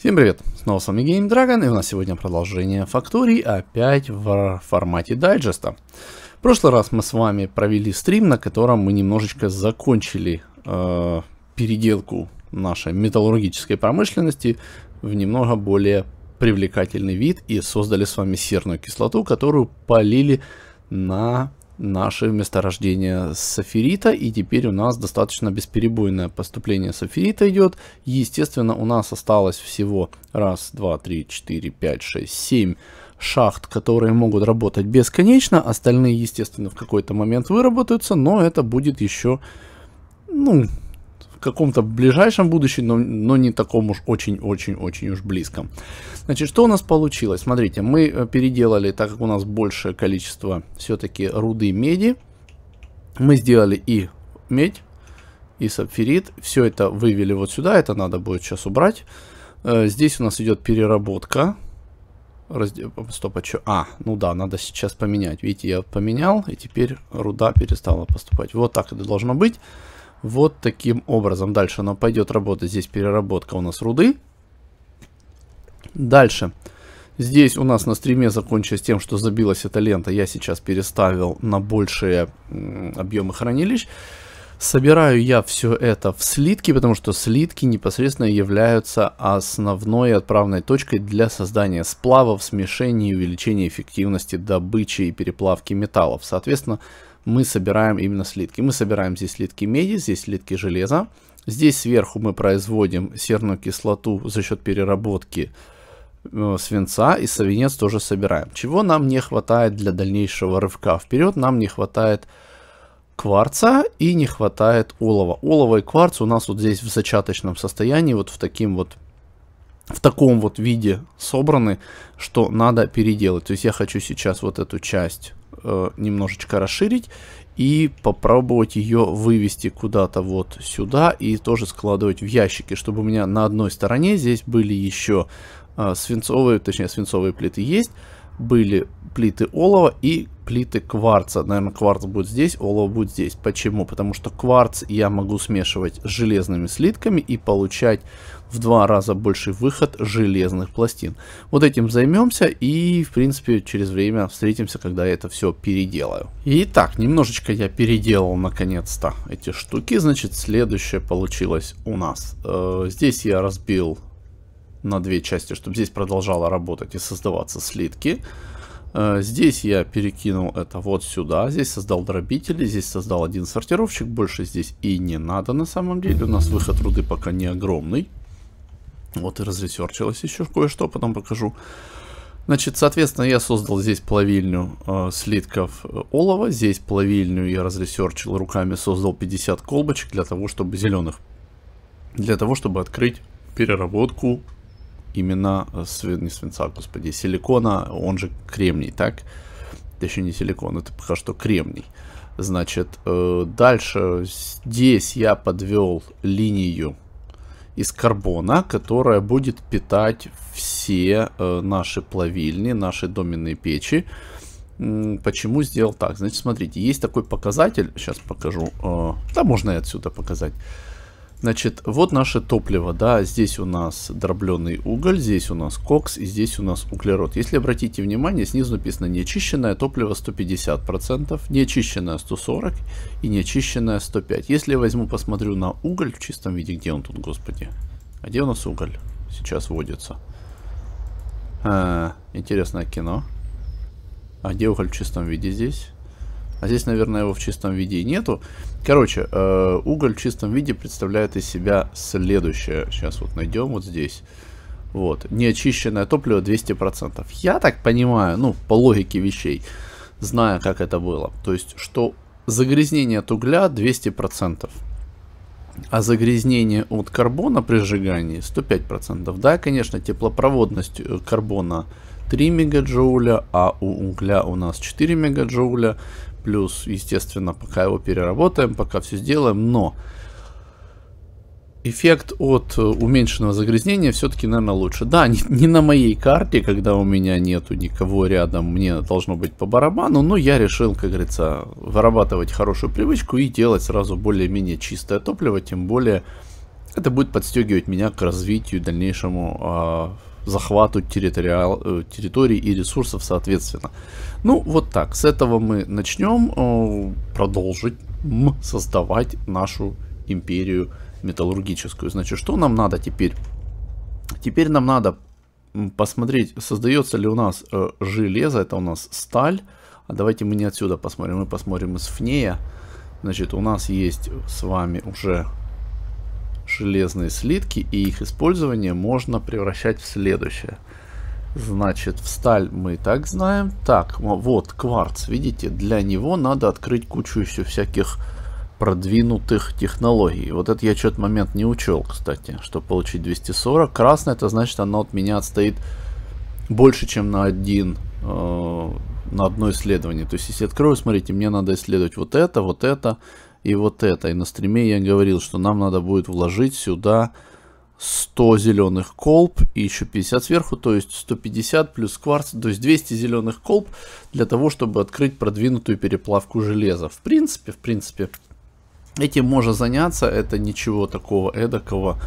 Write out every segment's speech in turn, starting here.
Всем привет, снова с вами Game Dragon, и у нас сегодня продолжение факторий, опять в формате дайджеста. В прошлый раз мы с вами провели стрим, на котором мы немножечко закончили э, переделку нашей металлургической промышленности в немного более привлекательный вид и создали с вами серную кислоту, которую полили на наши месторождения сафирита, и теперь у нас достаточно бесперебойное поступление сафирита идет. Естественно, у нас осталось всего 1, 2, 3, 4, 5, 6, 7 шахт, которые могут работать бесконечно. Остальные, естественно, в какой-то момент выработаются, но это будет еще, ну, каком-то ближайшем будущем, но, но не таком уж очень-очень-очень уж близком. Значит, что у нас получилось? Смотрите, мы э, переделали, так как у нас большее количество все-таки руды меди, мы сделали и медь, и сапфирит. Все это вывели вот сюда, это надо будет сейчас убрать. Э, здесь у нас идет переработка. Стоп, а что? А, ну да, надо сейчас поменять. Видите, я поменял, и теперь руда перестала поступать. Вот так это должно быть. Вот таким образом. Дальше она пойдет работать. Здесь переработка у нас руды. Дальше. Здесь у нас на стриме закончилось тем, что забилась эта лента. Я сейчас переставил на большие объемы хранилищ. Собираю я все это в слитки, потому что слитки непосредственно являются основной отправной точкой для создания сплавов, смешения и увеличения эффективности добычи и переплавки металлов. Соответственно, мы собираем именно слитки. Мы собираем здесь слитки меди, здесь слитки железа. Здесь сверху мы производим серную кислоту за счет переработки э, свинца и свинец тоже собираем. Чего нам не хватает для дальнейшего рывка вперед? Нам не хватает кварца и не хватает олова. Олово и кварц у нас вот здесь в зачаточном состоянии, вот в таким вот в таком вот виде собраны, что надо переделать. То есть я хочу сейчас вот эту часть Э, немножечко расширить и попробовать ее вывести куда-то вот сюда и тоже складывать в ящики, чтобы у меня на одной стороне здесь были еще э, свинцовые, точнее свинцовые плиты есть, были плиты олова и плиты кварца. Наверное, кварц будет здесь, олово будет здесь. Почему? Потому что кварц я могу смешивать с железными слитками и получать в два раза больше выход железных пластин. Вот этим займемся и, в принципе, через время встретимся, когда я это все переделаю. Итак, немножечко я переделал наконец-то эти штуки. Значит, следующее получилось у нас. Э, здесь я разбил на две части, чтобы здесь продолжало работать и создаваться слитки. Э, здесь я перекинул это вот сюда. Здесь создал дробители, здесь создал один сортировщик. Больше здесь и не надо на самом деле. У нас выход руды пока не огромный. Вот и разресерчилось еще кое-что, потом покажу. Значит, соответственно, я создал здесь плавильню э, слитков э, олова, здесь плавильню я разресерчил руками, создал 50 колбочек для того, чтобы зеленых, для того, чтобы открыть переработку именно э, свин, не свинца, господи, силикона, он же кремний, так? Точнее, не силикон, это пока что кремний. Значит, э, дальше здесь я подвел линию из карбона, которая будет питать все э, наши плавильни, наши доменные печи. Почему сделал так? Значит, смотрите, есть такой показатель, сейчас покажу, э, да можно и отсюда показать. Значит, вот наше топливо, да, здесь у нас дробленый уголь, здесь у нас кокс и здесь у нас углерод. Если обратите внимание, снизу написано неочищенное топливо 150%, неочищенное 140 и неочищенное 105. Если я возьму, посмотрю на уголь в чистом виде, где он тут, господи? А где у нас уголь? Сейчас водится? А, интересное кино. А где уголь в чистом виде здесь? А здесь, наверное, его в чистом виде и нету. Короче, э, уголь в чистом виде представляет из себя следующее. Сейчас вот найдем вот здесь. Вот. Неочищенное топливо 200%. Я так понимаю, ну, по логике вещей, зная, как это было. То есть, что загрязнение от угля 200%. А загрязнение от карбона при сжигании 105%. Да, конечно, теплопроводность э, карбона 3 мегаджоуля, а у угля у нас 4 мегаджоуля плюс, естественно, пока его переработаем, пока все сделаем, но эффект от э, уменьшенного загрязнения все-таки, наверное, лучше. Да, не, не на моей карте, когда у меня нету никого рядом, мне должно быть по барабану, но я решил, как говорится, вырабатывать хорошую привычку и делать сразу более-менее чистое топливо, тем более это будет подстегивать меня к развитию дальнейшему а, захвату территориал, э, территорий и ресурсов соответственно. Ну вот так, с этого мы начнем э, продолжить создавать нашу империю металлургическую. Значит, что нам надо теперь? Теперь нам надо посмотреть, создается ли у нас э, железо, это у нас сталь. А давайте мы не отсюда посмотрим, мы посмотрим из фнея. Значит, у нас есть с вами уже железные слитки, и их использование можно превращать в следующее. Значит, в сталь мы и так знаем. Так, вот кварц, видите, для него надо открыть кучу еще всяких продвинутых технологий. Вот это я что-то момент не учел, кстати, чтобы получить 240. Красное, это значит, оно от меня отстоит больше, чем на один, э, на одно исследование. То есть, если открою, смотрите, мне надо исследовать вот это, вот это, и вот это. И на стриме я говорил, что нам надо будет вложить сюда 100 зеленых колб и еще 50 сверху, то есть 150 плюс кварц, то есть 200 зеленых колб для того, чтобы открыть продвинутую переплавку железа. В принципе, в принципе, этим можно заняться, это ничего такого эдакого,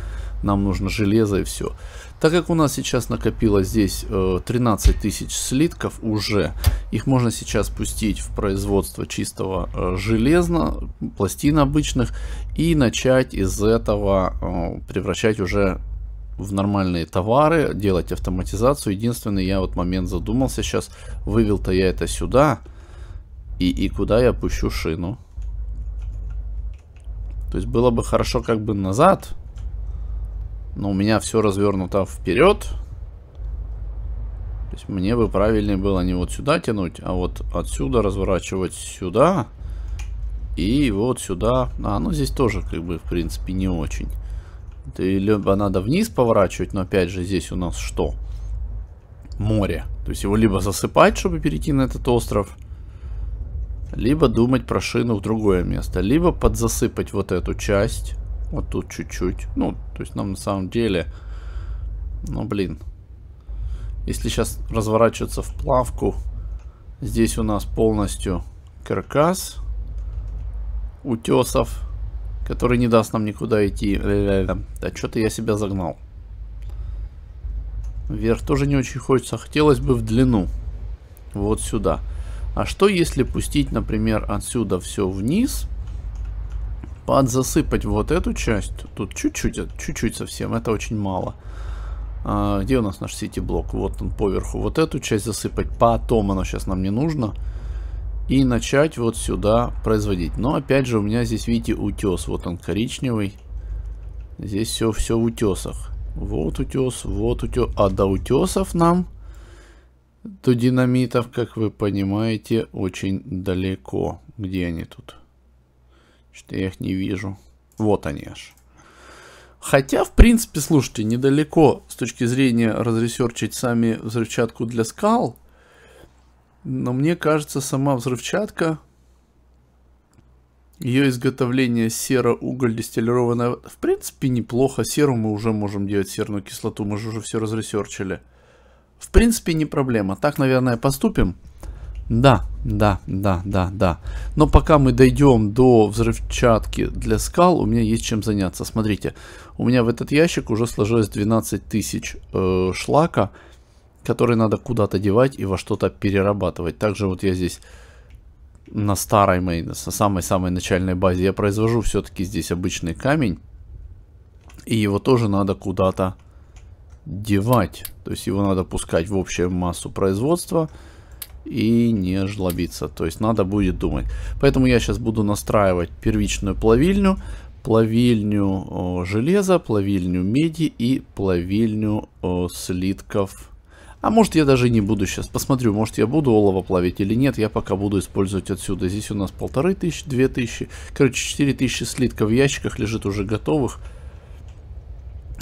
нам нужно железо и все. Так как у нас сейчас накопилось здесь 13 э, тысяч слитков уже, их можно сейчас пустить в производство чистого э, железа, пластин обычных, и начать из этого э, превращать уже в нормальные товары, делать автоматизацию. Единственный я вот момент задумался сейчас, вывел-то я это сюда, и, и куда я пущу шину. То есть было бы хорошо как бы назад но у меня все развернуто вперед. То есть мне бы правильнее было не вот сюда тянуть, а вот отсюда разворачивать сюда. И вот сюда. А, ну здесь тоже как бы в принципе не очень. Либо надо вниз поворачивать, но опять же здесь у нас что? Море. То есть его либо засыпать, чтобы перейти на этот остров, либо думать про шину в другое место, либо подзасыпать вот эту часть вот тут чуть-чуть. Ну, то есть нам на самом деле... Ну, блин. Если сейчас разворачиваться в плавку, здесь у нас полностью каркас утесов, который не даст нам никуда идти. Да что-то я себя загнал. Вверх тоже не очень хочется. Хотелось бы в длину. Вот сюда. А что если пустить, например, отсюда все вниз? подзасыпать вот эту часть. Тут чуть-чуть, чуть-чуть совсем, это очень мало. А, где у нас наш сити-блок? Вот он поверху. Вот эту часть засыпать. Потом оно сейчас нам не нужно. И начать вот сюда производить. Но опять же у меня здесь, видите, утес. Вот он коричневый. Здесь все, все в утесах. Вот утес, вот утес. А до утесов нам, до динамитов, как вы понимаете, очень далеко. Где они тут? что я их не вижу. Вот они аж. Хотя, в принципе, слушайте, недалеко с точки зрения разресерчить сами взрывчатку для скал. Но мне кажется, сама взрывчатка, ее изготовление сера, уголь, дистиллированная, в принципе, неплохо. Серу мы уже можем делать, серную кислоту, мы же уже все разресерчили. В принципе, не проблема. Так, наверное, поступим. Да, да, да, да, да. Но пока мы дойдем до взрывчатки для скал, у меня есть чем заняться. Смотрите, у меня в этот ящик уже сложилось 12 тысяч э, шлака, который надо куда-то девать и во что-то перерабатывать. Также вот я здесь на старой моей, на самой-самой начальной базе я произвожу все-таки здесь обычный камень. И его тоже надо куда-то девать. То есть его надо пускать в общую массу производства. Производства и не жлобиться. То есть надо будет думать. Поэтому я сейчас буду настраивать первичную плавильню, плавильню о, железа, плавильню меди и плавильню о, слитков. А может я даже не буду сейчас. Посмотрю, может я буду олово плавить или нет. Я пока буду использовать отсюда. Здесь у нас полторы тысячи, две тысячи. Короче, четыре тысячи слитков в ящиках лежит уже готовых.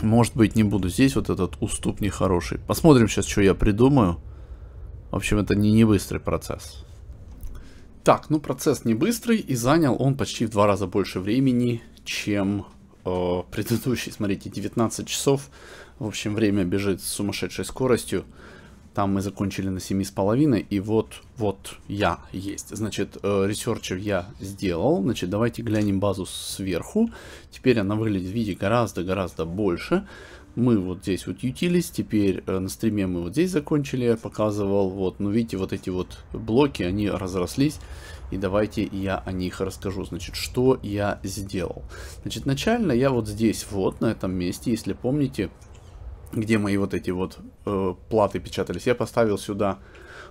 Может быть не буду. Здесь вот этот уступ нехороший. Посмотрим сейчас, что я придумаю. В общем, это не, не быстрый процесс. Так, ну процесс не быстрый, и занял он почти в два раза больше времени, чем э, предыдущий. Смотрите, 19 часов. В общем, время бежит с сумасшедшей скоростью. Там мы закончили на 7,5, и вот, вот я есть. Значит, э, ресерчев я сделал. Значит, давайте глянем базу сверху. Теперь она выглядит в виде гораздо-гораздо больше мы вот здесь вот ютились, теперь э, на стриме мы вот здесь закончили, я показывал, вот, ну видите, вот эти вот блоки, они разрослись, и давайте я о них расскажу, значит, что я сделал. Значит, начально я вот здесь вот, на этом месте, если помните, где мои вот эти вот э, платы печатались, я поставил сюда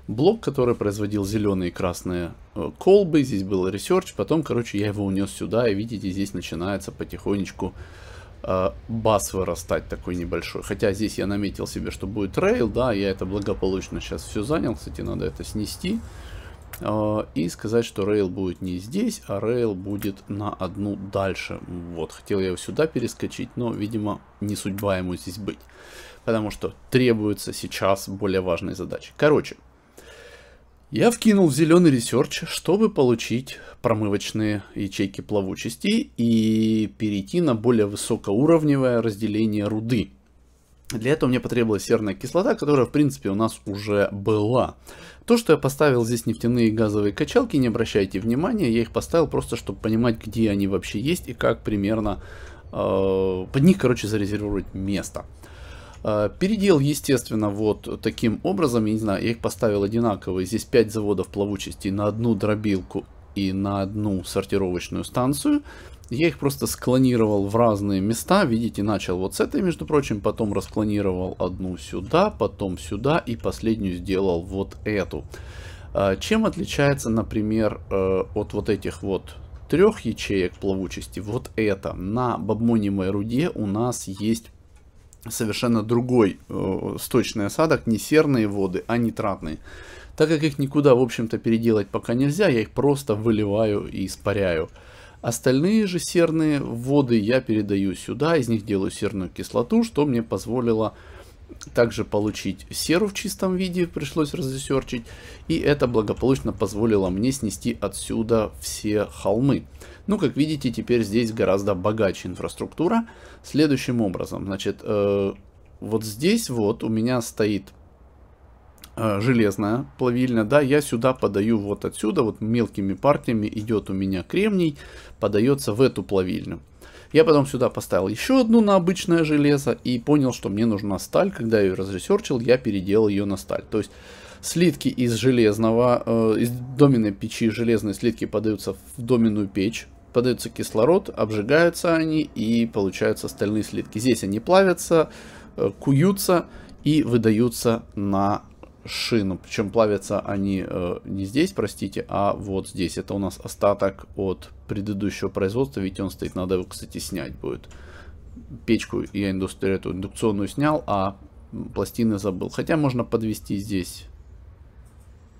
блок, который производил зеленые и красные э, колбы, здесь был ресерч, потом, короче, я его унес сюда, и видите, здесь начинается потихонечку э, бас вырастать такой небольшой. Хотя здесь я наметил себе, что будет рейл, да, я это благополучно сейчас все занял, кстати, надо это снести. Э, и сказать, что рейл будет не здесь, а рейл будет на одну дальше. Вот, хотел я его сюда перескочить, но, видимо, не судьба ему здесь быть. Потому что требуется сейчас более важные задачи. Короче, я вкинул в зеленый ресерч, чтобы получить промывочные ячейки плавучести и перейти на более высокоуровневое разделение руды. Для этого мне потребовалась серная кислота, которая в принципе у нас уже была. То, что я поставил здесь нефтяные и газовые качалки, не обращайте внимания, я их поставил просто, чтобы понимать, где они вообще есть и как примерно э, под них, короче, зарезервировать место. А, передел, естественно, вот таким образом, я не знаю, я их поставил одинаковые. Здесь 5 заводов плавучести на одну дробилку и на одну сортировочную станцию. Я их просто склонировал в разные места. Видите, начал вот с этой, между прочим, потом расклонировал одну сюда, потом сюда и последнюю сделал вот эту. А, чем отличается, например, э, от вот этих вот трех ячеек плавучести вот это. На бабмонимой руде у нас есть совершенно другой э, сточный осадок, не серные воды, а нитратные. Так как их никуда, в общем-то, переделать пока нельзя, я их просто выливаю и испаряю. Остальные же серные воды я передаю сюда, из них делаю серную кислоту, что мне позволило также получить серу в чистом виде, пришлось разресерчить, и это благополучно позволило мне снести отсюда все холмы. Ну, как видите, теперь здесь гораздо богаче инфраструктура. Следующим образом, значит, э, вот здесь вот у меня стоит э, железная плавильня, да, я сюда подаю вот отсюда, вот мелкими партиями идет у меня кремний, подается в эту плавильню. Я потом сюда поставил еще одну на обычное железо и понял, что мне нужна сталь. Когда я ее разресерчил, я переделал ее на сталь. То есть слитки из железного, э, из доменной печи железные слитки подаются в доменную печь подается кислород, обжигаются они и получаются стальные слитки. Здесь они плавятся, э, куются и выдаются на шину. Причем плавятся они э, не здесь, простите, а вот здесь. Это у нас остаток от предыдущего производства. Ведь он стоит, надо его, кстати, снять будет. Печку я индустрию, эту индукционную снял, а пластины забыл. Хотя можно подвести здесь.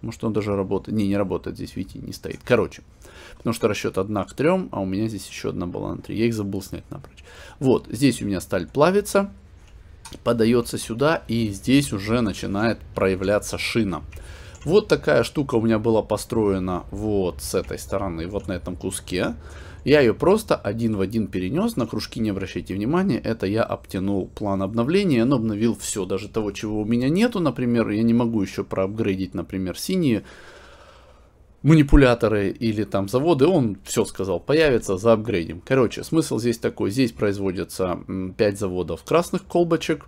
Может он даже работает. Не, не работает здесь, видите, не стоит. Короче. Э, Потому что расчет одна к трем, а у меня здесь еще одна была на 3. Я их забыл снять напрочь. Вот, здесь у меня сталь плавится, подается сюда, и здесь уже начинает проявляться шина. Вот такая штука у меня была построена вот с этой стороны, вот на этом куске. Я ее просто один в один перенес, на кружки не обращайте внимания, это я обтянул план обновления, но обновил все, даже того, чего у меня нету, например, я не могу еще проапгрейдить, например, синие, манипуляторы или там заводы, он все сказал, появится за апгрейдим. Короче, смысл здесь такой, здесь производится 5 заводов красных колбочек,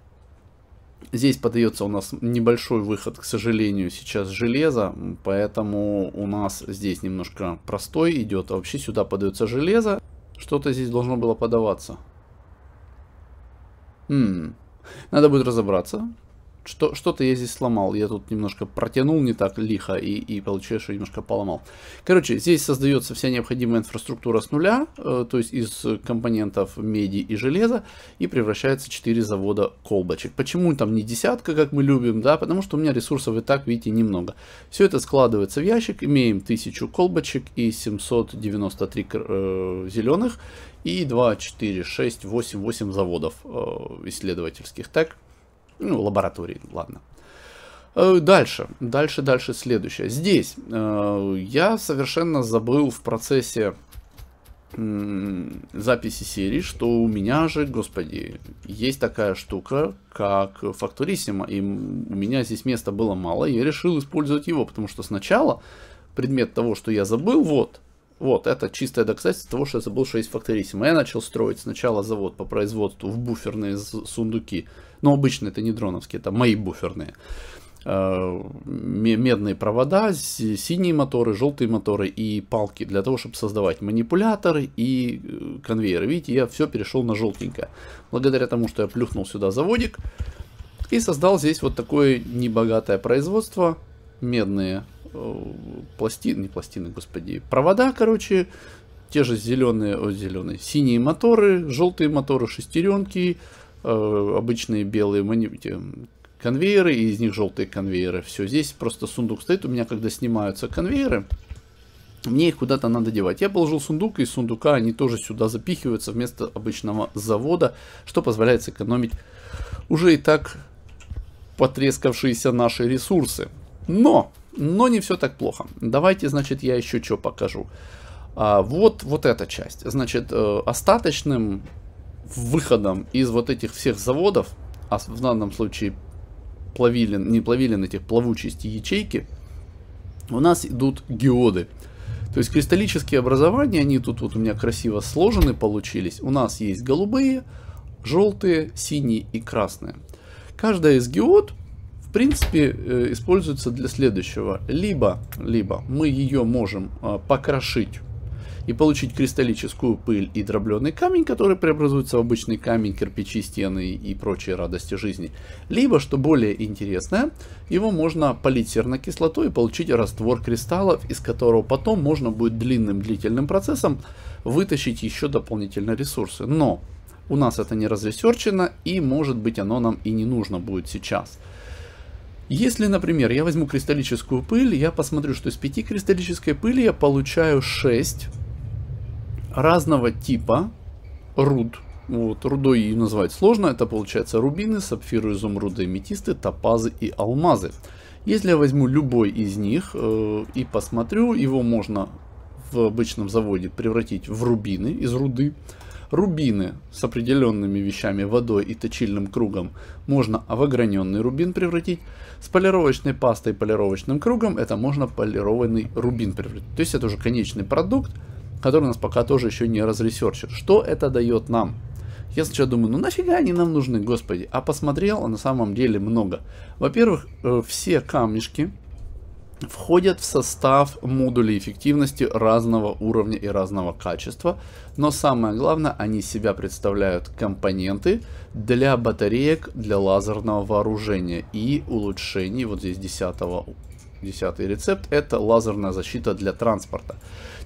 Здесь подается у нас небольшой выход, к сожалению, сейчас железа, поэтому у нас здесь немножко простой идет. А вообще сюда подается железо. Что-то здесь должно было подаваться. Надо будет разобраться. Что-то я здесь сломал. Я тут немножко протянул не так лихо и, и получилось, что немножко поломал. Короче, здесь создается вся необходимая инфраструктура с нуля, э, то есть из компонентов меди и железа, и превращается 4 завода колбочек. Почему там не десятка, как мы любим, да? Потому что у меня ресурсов и так, видите, немного. Все это складывается в ящик, имеем 1000 колбочек и 793 э, зеленых, и 2, 4, 6, 8, 8 заводов э, исследовательских. Так, ну, лаборатории, ладно. Э, дальше, дальше, дальше, следующее. Здесь э, я совершенно забыл в процессе э, записи серии, что у меня же, господи, есть такая штука, как факторисима, и у меня здесь места было мало, и я решил использовать его, потому что сначала предмет того, что я забыл, вот, вот, это чистое доказательство того, что я забыл, что есть факторисима. Я начал строить сначала завод по производству в буферные сундуки, но ну, обычно это не дроновские, это мои буферные. Э, медные провода, синие моторы, желтые моторы и палки для того, чтобы создавать манипуляторы и э, конвейеры. Видите, я все перешел на желтенькое. Благодаря тому, что я плюхнул сюда заводик и создал здесь вот такое небогатое производство. Медные э, пластины, не пластины, господи, провода, короче, те же зеленые, о, зеленые, синие моторы, желтые моторы, шестеренки, Э, обычные белые конвейеры, и из них желтые конвейеры. Все, здесь просто сундук стоит. У меня, когда снимаются конвейеры, мне их куда-то надо девать. Я положил сундук, и из сундука они тоже сюда запихиваются вместо обычного завода, что позволяет сэкономить уже и так потрескавшиеся наши ресурсы. Но, но не все так плохо. Давайте, значит, я еще что покажу. А, вот, вот эта часть. Значит, э, остаточным выходом из вот этих всех заводов, а в данном случае плавилин, не плавилин, этих а плавучести ячейки, у нас идут геоды. То есть кристаллические образования, они тут вот у меня красиво сложены получились. У нас есть голубые, желтые, синие и красные. Каждая из геод, в принципе, э, используется для следующего. Либо, либо мы ее можем э, покрошить и получить кристаллическую пыль и дробленый камень, который преобразуется в обычный камень, кирпичи, стены и прочие радости жизни. Либо, что более интересное, его можно полить сернокислотой и получить раствор кристаллов, из которого потом можно будет длинным длительным процессом вытащить еще дополнительные ресурсы. Но у нас это не разресерчено и может быть оно нам и не нужно будет сейчас. Если, например, я возьму кристаллическую пыль, я посмотрю, что из 5 кристаллической пыли я получаю 6 разного типа руд. Вот, рудой и назвать сложно. Это получается рубины, сапфиры, изумруды, метисты, топазы и алмазы. Если я возьму любой из них э, и посмотрю, его можно в обычном заводе превратить в рубины из руды. Рубины с определенными вещами, водой и точильным кругом можно в ограненный рубин превратить. С полировочной пастой и полировочным кругом это можно полированный рубин превратить. То есть это уже конечный продукт, который у нас пока тоже еще не разресерчит. Что это дает нам? Я сначала думаю, ну нафига они нам нужны, господи? А посмотрел, а на самом деле много. Во-первых, э, все камешки входят в состав модулей эффективности разного уровня и разного качества. Но самое главное, они себя представляют компоненты для батареек для лазерного вооружения и улучшений вот здесь 10 десятый рецепт, это лазерная защита для транспорта.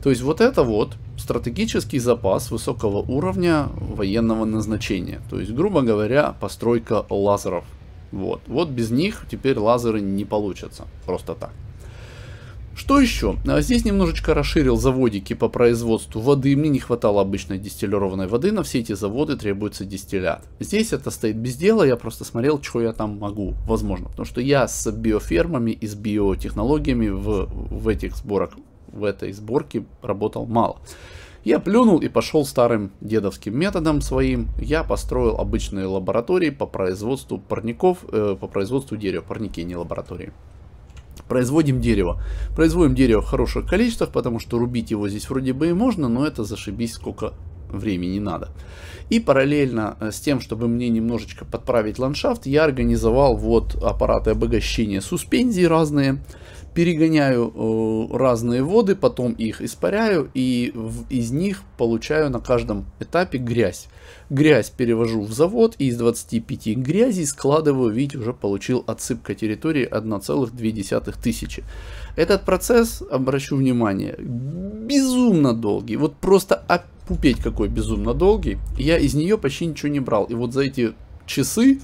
То есть вот это вот стратегический запас высокого уровня военного назначения. То есть, грубо говоря, постройка лазеров. Вот, вот без них теперь лазеры не получатся просто так. Что еще? А, здесь немножечко расширил заводики по производству воды. Мне не хватало обычной дистиллированной воды. На все эти заводы требуется дистиллят. Здесь это стоит без дела. Я просто смотрел, что я там могу. Возможно. Потому что я с биофермами и с биотехнологиями в, в этих сборах, в этой сборке работал мало. Я плюнул и пошел старым дедовским методом своим. Я построил обычные лаборатории по производству парников, э, по производству дерева. Парники, не лаборатории производим дерево. Производим дерево в хороших количествах, потому что рубить его здесь вроде бы и можно, но это зашибись сколько времени надо. И параллельно э, с тем, чтобы мне немножечко подправить ландшафт, я организовал вот аппараты обогащения суспензии разные перегоняю э, разные воды, потом их испаряю и из них получаю на каждом этапе грязь. Грязь перевожу в завод и из 25 грязи складываю, видите, уже получил отсыпка территории 1,2 тысячи. Этот процесс, обращу внимание, безумно долгий, вот просто опупеть какой безумно долгий. Я из нее почти ничего не брал и вот за эти часы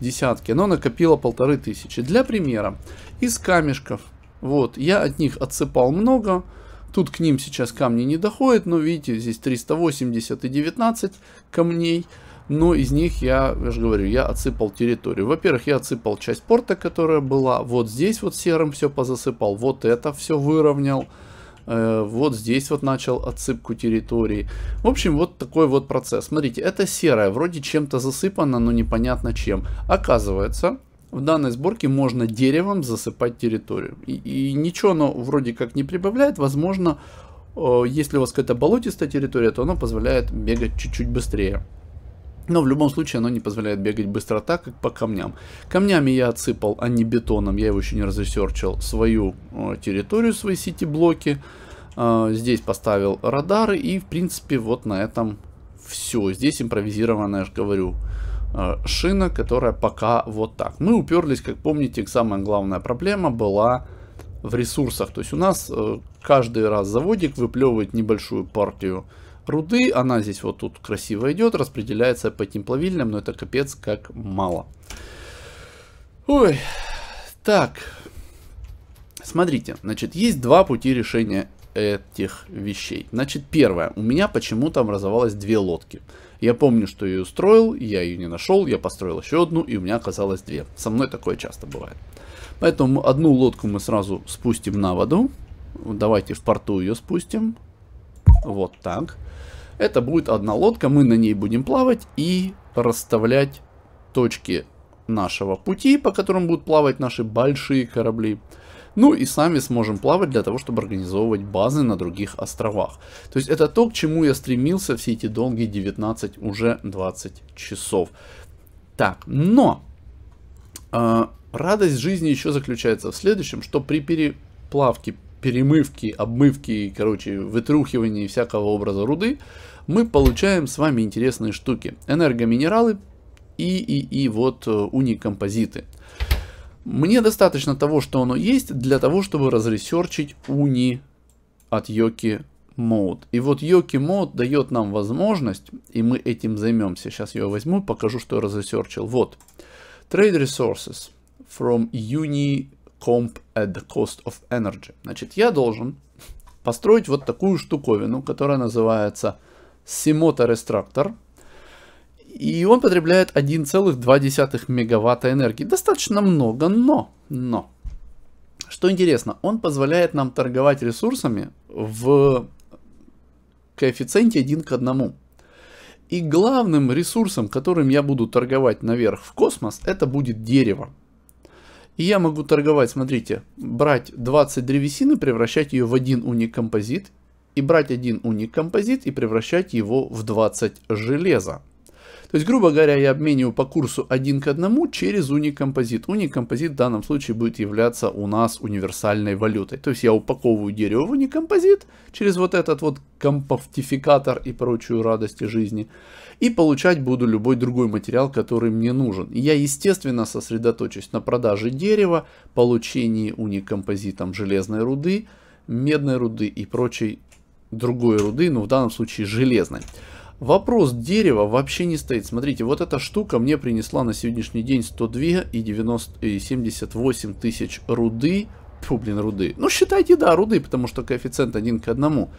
десятки, но накопила полторы тысячи. Для примера, из камешков вот, я от них отсыпал много. Тут к ним сейчас камни не доходят, но видите, здесь 380 и 19 камней. Но из них я, я же говорю, я отсыпал территорию. Во-первых, я отсыпал часть порта, которая была. Вот здесь вот серым все позасыпал. Вот это все выровнял. Э, вот здесь вот начал отсыпку территории. В общем, вот такой вот процесс. Смотрите, это серое, вроде чем-то засыпано, но непонятно чем. Оказывается, в данной сборке можно деревом засыпать территорию. И, и ничего оно вроде как не прибавляет. Возможно, э, если у вас какая-то болотистая территория, то оно позволяет бегать чуть-чуть быстрее. Но в любом случае оно не позволяет бегать быстро так, как по камням. Камнями я отсыпал, а не бетоном, я его еще не разресерчил, свою э, территорию, свои сити-блоки. Э, здесь поставил радары и в принципе вот на этом все. Здесь импровизированное, я же говорю, Э, шина, которая пока вот так. Мы уперлись, как помните, самая главная проблема была в ресурсах. То есть у нас э, каждый раз заводик выплевывает небольшую партию руды. Она здесь вот тут красиво идет, распределяется по тепловильным, но это капец как мало. Ой, так, смотрите, значит, есть два пути решения этих вещей. Значит, первое. У меня почему-то образовалось две лодки. Я помню, что ее строил, я ее не нашел, я построил еще одну, и у меня оказалось две. Со мной такое часто бывает. Поэтому одну лодку мы сразу спустим на воду. Давайте в порту ее спустим. Вот так. Это будет одна лодка, мы на ней будем плавать и расставлять точки нашего пути, по которым будут плавать наши большие корабли. Ну и сами сможем плавать для того, чтобы организовывать базы на других островах. То есть это то, к чему я стремился все эти долгие 19, уже 20 часов. Так, но э, радость жизни еще заключается в следующем, что при переплавке, перемывке, обмывке, короче, вытрухивании всякого образа руды, мы получаем с вами интересные штуки. Энергоминералы и, и, и вот э, уникомпозиты. Мне достаточно того, что оно есть, для того, чтобы разресерчить уни от Йоки Mode. И вот Yoki Mode дает нам возможность, и мы этим займемся. Сейчас я возьму, покажу, что я разресерчил. Вот. Trade Resources from Uni Comp at the cost of energy. Значит, я должен построить вот такую штуковину, которая называется Simotor Extractor. И он потребляет 1,2 мегаватта энергии. Достаточно много, но, но. Что интересно, он позволяет нам торговать ресурсами в коэффициенте 1 к 1. И главным ресурсом, которым я буду торговать наверх в космос, это будет дерево. И я могу торговать, смотрите, брать 20 древесины, превращать ее в один уникомпозит, и брать один уникомпозит и превращать его в 20 железа. То есть, грубо говоря, я обмениваю по курсу один к одному через уникомпозит. Уникомпозит в данном случае будет являться у нас универсальной валютой. То есть я упаковываю дерево в уникомпозит через вот этот вот компофтификатор и прочую радость жизни. И получать буду любой другой материал, который мне нужен. я, естественно, сосредоточусь на продаже дерева, получении уникомпозитом железной руды, медной руды и прочей другой руды, но ну, в данном случае железной. Вопрос дерева вообще не стоит. Смотрите, вот эта штука мне принесла на сегодняшний день 102 и, 90, и 78 тысяч руды. Фу, блин, руды. Ну, считайте, да, руды, потому что коэффициент один к одному.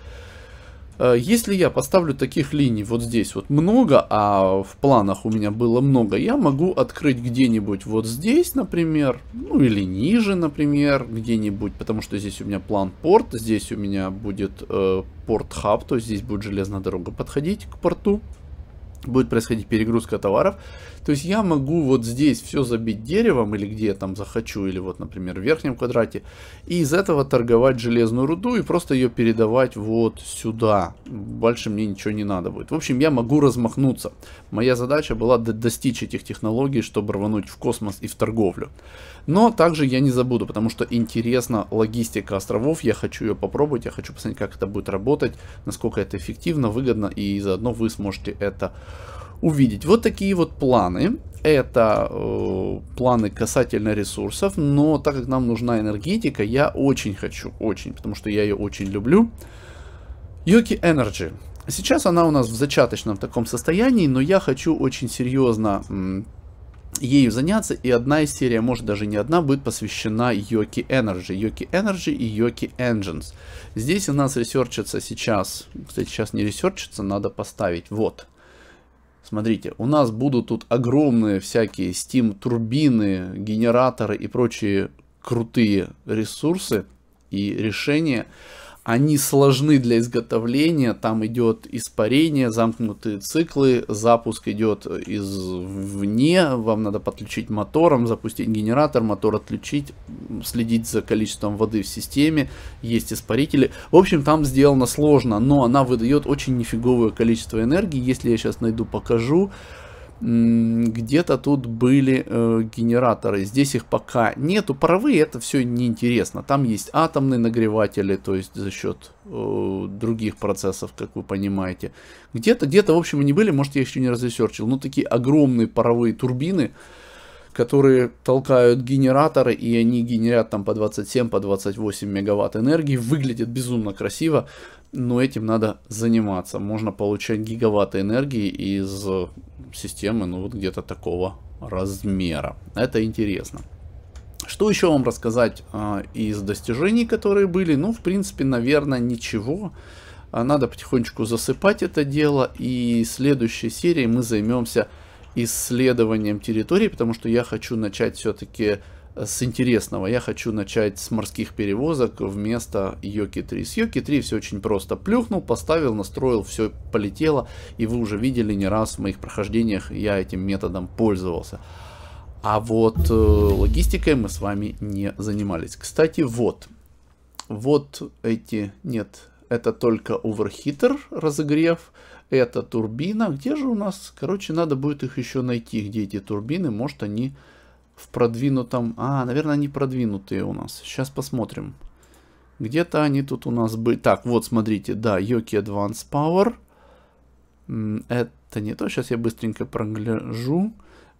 Э, если я поставлю таких линий вот здесь вот много, а в планах у меня было много, я могу открыть где-нибудь вот здесь, например, ну или ниже, например, где-нибудь, потому что здесь у меня план порт, здесь у меня будет э, порт-хаб, то есть здесь будет железная дорога подходить к порту будет происходить перегрузка товаров. То есть я могу вот здесь все забить деревом или где я там захочу, или вот, например, в верхнем квадрате, и из этого торговать железную руду и просто ее передавать вот сюда. Больше мне ничего не надо будет. В общем, я могу размахнуться. Моя задача была достичь этих технологий, чтобы рвануть в космос и в торговлю. Но также я не забуду, потому что интересна логистика островов, я хочу ее попробовать, я хочу посмотреть, как это будет работать, насколько это эффективно, выгодно, и заодно вы сможете это увидеть. Вот такие вот планы. Это э, планы касательно ресурсов, но так как нам нужна энергетика, я очень хочу, очень, потому что я ее очень люблю. Йоки Energy. Сейчас она у нас в зачаточном таком состоянии, но я хочу очень серьезно ею заняться, и одна из серий, а может даже не одна, будет посвящена Yoki Energy, Yoki Energy и Yoki Engines. Здесь у нас ресерчится сейчас, кстати, сейчас не ресерчится, надо поставить, вот. Смотрите, у нас будут тут огромные всякие Steam турбины, генераторы и прочие крутые ресурсы и решения, они сложны для изготовления, там идет испарение, замкнутые циклы, запуск идет извне, вам надо подключить мотором, запустить генератор, мотор отключить, следить за количеством воды в системе, есть испарители. В общем, там сделано сложно, но она выдает очень нифиговое количество энергии, если я сейчас найду, покажу. Покажу где-то тут были э, генераторы. Здесь их пока нету. Паровые это все неинтересно. Там есть атомные нагреватели, то есть за счет э, других процессов, как вы понимаете. Где-то, где-то, в общем, они были. Может, я еще не разресерчил. Но такие огромные паровые турбины которые толкают генераторы, и они генерят там по 27, по 28 мегаватт энергии, выглядит безумно красиво, но этим надо заниматься. Можно получать гигаватты энергии из системы, ну вот где-то такого размера. Это интересно. Что еще вам рассказать э, из достижений, которые были? Ну, в принципе, наверное, ничего. А, надо потихонечку засыпать это дело, и в следующей серии мы займемся исследованием территории, потому что я хочу начать все-таки э, с интересного. Я хочу начать с морских перевозок вместо Йоки 3. С Йоки 3 все очень просто. Плюхнул, поставил, настроил, все полетело. И вы уже видели не раз в моих прохождениях, я этим методом пользовался. А вот э, логистикой мы с вами не занимались. Кстати, вот. Вот эти, нет, это только оверхитер разогрев. Это турбина. Где же у нас? Короче, надо будет их еще найти, где эти турбины. Может, они в продвинутом... А, наверное, они продвинутые у нас. Сейчас посмотрим. Где-то они тут у нас были. Так, вот, смотрите. Да, Yoki Advanced Power. Это не то. Сейчас я быстренько прогляжу.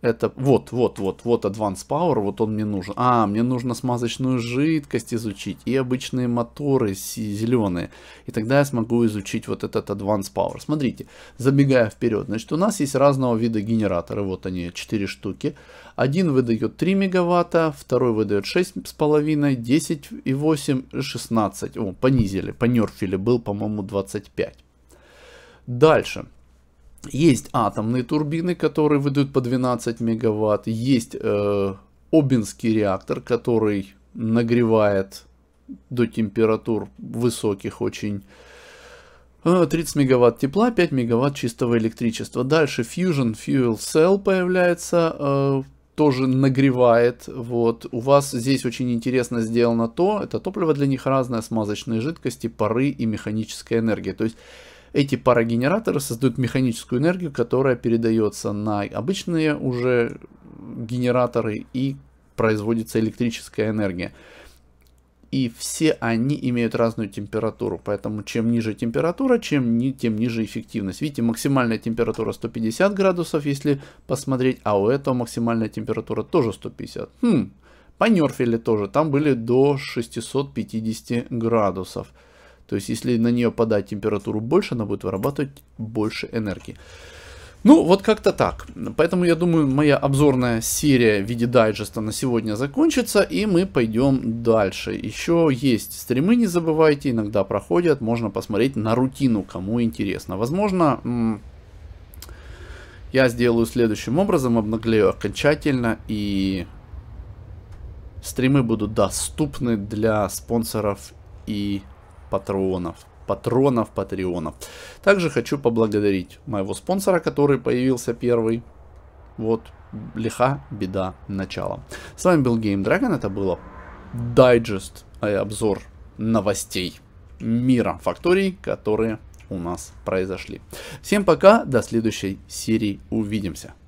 Это вот, вот, вот, вот Advanced Power, вот он мне нужен. А, мне нужно смазочную жидкость изучить и обычные моторы зеленые. И тогда я смогу изучить вот этот Advanced Power. Смотрите, забегая вперед, значит, у нас есть разного вида генераторы. Вот они, 4 штуки. Один выдает 3 мегаватта, второй выдает 6,5, 10 и 8, 16. О, понизили, понерфили, был, по-моему, 25. Дальше. Есть атомные турбины, которые выдают по 12 мегаватт. Есть э, обинский реактор, который нагревает до температур высоких очень 30 э, мегаватт тепла, 5 мегаватт чистого электричества. Дальше Fusion Fuel Cell появляется, э, тоже нагревает. Вот. У вас здесь очень интересно сделано то, это топливо для них разное, смазочные жидкости, пары и механическая энергия. То есть эти парогенераторы создают механическую энергию, которая передается на обычные уже генераторы и производится электрическая энергия. И все они имеют разную температуру, поэтому чем ниже температура, чем ни, тем ниже эффективность. Видите, максимальная температура 150 градусов, если посмотреть, а у этого максимальная температура тоже 150. Хм, понерфили тоже, там были до 650 градусов. То есть, если на нее подать температуру больше, она будет вырабатывать больше энергии. Ну, вот как-то так. Поэтому, я думаю, моя обзорная серия в виде дайджеста на сегодня закончится, и мы пойдем дальше. Еще есть стримы, не забывайте, иногда проходят, можно посмотреть на рутину, кому интересно. Возможно, я сделаю следующим образом, обнаглею окончательно, и стримы будут доступны для спонсоров и патронов. Патронов, патреонов. Также хочу поблагодарить моего спонсора, который появился первый. Вот, лиха беда начала. С вами был Game Dragon, это было дайджест, обзор новостей мира факторий, которые у нас произошли. Всем пока, до следующей серии увидимся.